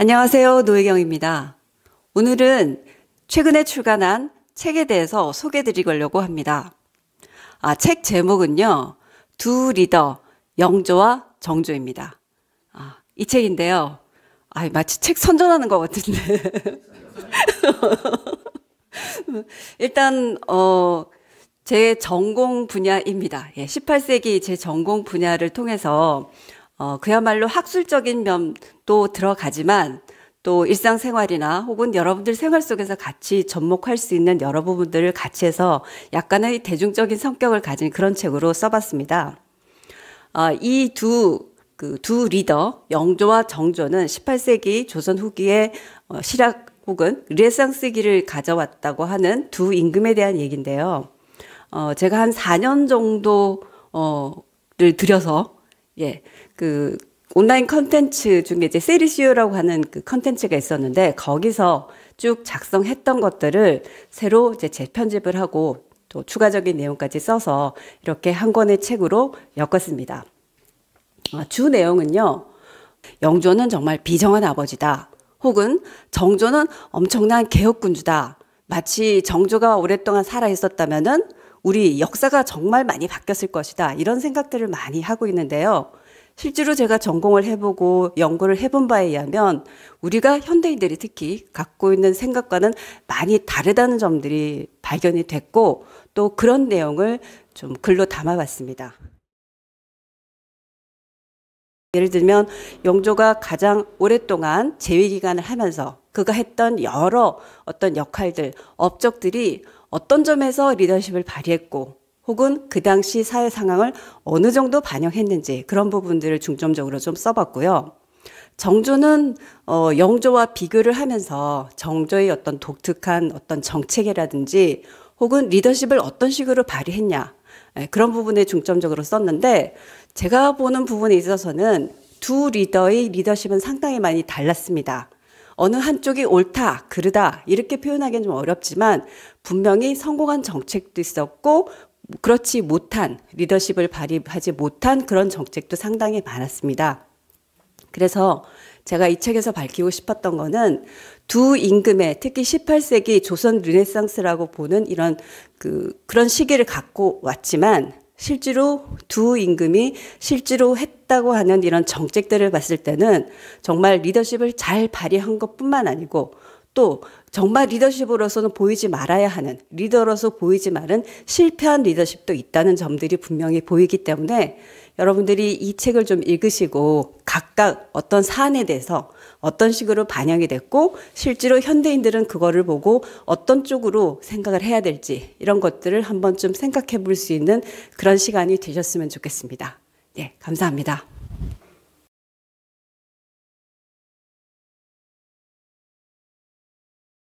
안녕하세요. 노혜경입니다. 오늘은 최근에 출간한 책에 대해서 소개 드리려고 합니다. 아, 책 제목은요. 두 리더, 영조와 정조입니다. 아, 이 책인데요. 아, 마치 책 선전하는 것 같은데. 일단, 어, 제 전공 분야입니다. 예, 18세기 제 전공 분야를 통해서 어, 그야말로 학술적인 면도 들어가지만 또 일상생활이나 혹은 여러분들 생활 속에서 같이 접목할 수 있는 여러 부분들을 같이 해서 약간의 대중적인 성격을 가진 그런 책으로 써봤습니다. 어, 이두 그 두 리더 영조와 정조는 18세기 조선 후기에 어, 실학 혹은 르네상스기를 가져왔다고 하는 두 임금에 대한 얘기인데요. 어, 제가 한 4년 정도를 들여서 예. 그 온라인 컨텐츠 중에 이제 세리시오라고 하는 그 컨텐츠가 있었는데 거기서 쭉 작성했던 것들을 새로 이제 재편집을 하고 또 추가적인 내용까지 써서 이렇게 한 권의 책으로 엮었습니다. 아, 주 내용은요. 영조는 정말 비정한 아버지다. 혹은 정조는 엄청난 개혁군주다. 마치 정조가 오랫동안 살아 있었다면은 우리 역사가 정말 많이 바뀌었을 것이다. 이런 생각들을 많이 하고 있는데요. 실제로 제가 전공을 해보고 연구를 해본 바에 의하면 우리가 현대인들이 특히 갖고 있는 생각과는 많이 다르다는 점들이 발견이 됐고 또 그런 내용을 좀 글로 담아봤습니다. 예를 들면 영조가 가장 오랫동안 재위 기간을 하면서 그가 했던 여러 어떤 역할들, 업적들이 어떤 점에서 리더십을 발휘했고 혹은 그 당시 사회 상황을 어느 정도 반영했는지 그런 부분들을 중점적으로 좀 써봤고요. 정조는 어, 영조와 비교를 하면서 정조의 어떤 독특한 어떤 정책이라든지 혹은 리더십을 어떤 식으로 발휘했냐 예, 그런 부분에 중점적으로 썼는데 제가 보는 부분에 있어서는 두 리더의 리더십은 상당히 많이 달랐습니다. 어느 한쪽이 옳다, 그르다 이렇게 표현하기는 좀 어렵지만 분명히 성공한 정책도 있었고 그렇지 못한 리더십을 발휘하지 못한 그런 정책도 상당히 많았습니다. 그래서 제가 이 책에서 밝히고 싶었던 거는 두 임금의 특히 18세기 조선 르네상스라고 보는 이런 그 그런 시기를 갖고 왔지만 실제로 두 임금이 실제로 했다고 하는 이런 정책들을 봤을 때는 정말 리더십을 잘 발휘한 것뿐만 아니고 또 정말 리더십으로서는 보이지 말아야 하는 리더로서 보이지 말은 실패한 리더십도 있다는 점들이 분명히 보이기 때문에 여러분들이 이 책을 좀 읽으시고 각각 어떤 사안에 대해서 어떤 식으로 반영이 됐고 실제로 현대인들은 그거를 보고 어떤 쪽으로 생각을 해야 될지 이런 것들을 한번 좀 생각해 볼 수 있는 그런 시간이 되셨으면 좋겠습니다. 예, 감사합니다.